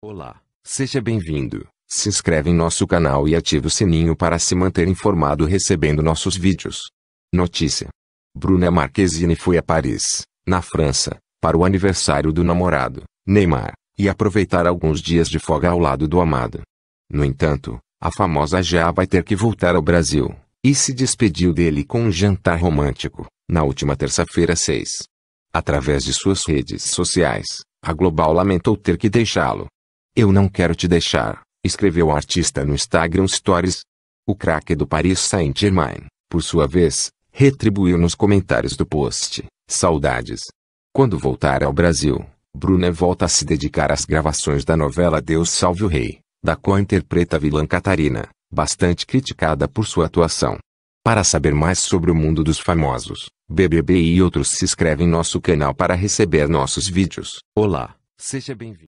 Olá, seja bem-vindo. Se inscreve em nosso canal e ative o sininho para se manter informado recebendo nossos vídeos. Notícia: Bruna Marquezine foi a Paris, na França, para o aniversário do namorado, Neymar, e aproveitar alguns dias de folga ao lado do amado. No entanto, a famosa já vai ter que voltar ao Brasil, e se despediu dele com um jantar romântico, na última terça-feira 6. Através de suas redes sociais, a Global lamentou ter que deixá-lo, eu não quero te deixar, escreveu o artista no Instagram Stories. O craque do Paris Saint-Germain, por sua vez, retribuiu nos comentários do post: Saudades. Quando voltar ao Brasil, Bruna volta a se dedicar às gravações da novela Deus Salve o Rei, da qual interpreta a vilã Catarina, bastante criticada por sua atuação. Para saber mais sobre o mundo dos famosos, BBB e outros se inscreve em nosso canal para receber nossos vídeos. Olá, seja bem-vindo.